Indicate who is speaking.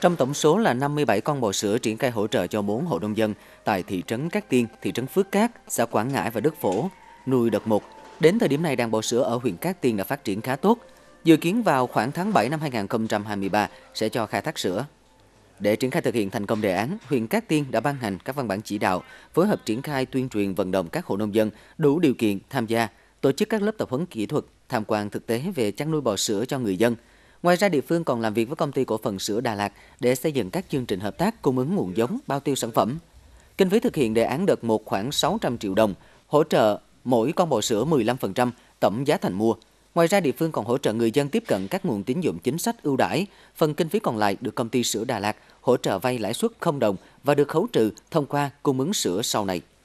Speaker 1: Trong tổng số là 57 con bò sữa triển khai hỗ trợ cho 4 hộ nông dân tại thị trấn Cát Tiên, thị trấn Phước Cát, xã Quảng Ngãi và Đức Phổ, nuôi đợt 1. Đến thời điểm này, đàn bò sữa ở huyện Cát Tiên đã phát triển khá tốt. Dự kiến vào khoảng tháng 7 năm 2023 sẽ cho khai thác sữa. Để triển khai thực hiện thành công đề án, huyện Cát Tiên đã ban hành các văn bản chỉ đạo, phối hợp triển khai tuyên truyền vận động các hộ nông dân đủ điều kiện tham gia, tổ chức các lớp tập huấn kỹ thuật, tham quan thực tế về chăn nuôi bò sữa cho người dân – Ngoài ra, địa phương còn làm việc với công ty cổ phần sữa Đà Lạt để xây dựng các chương trình hợp tác cung ứng nguồn giống, bao tiêu sản phẩm. Kinh phí thực hiện đề án đợt 1 khoảng 600 triệu đồng, hỗ trợ mỗi con bò sữa 15% tổng giá thành mua. Ngoài ra, địa phương còn hỗ trợ người dân tiếp cận các nguồn tín dụng chính sách ưu đãi. Phần kinh phí còn lại được công ty sữa Đà Lạt hỗ trợ vay lãi suất không đồng và được khấu trừ thông qua cung ứng sữa sau này.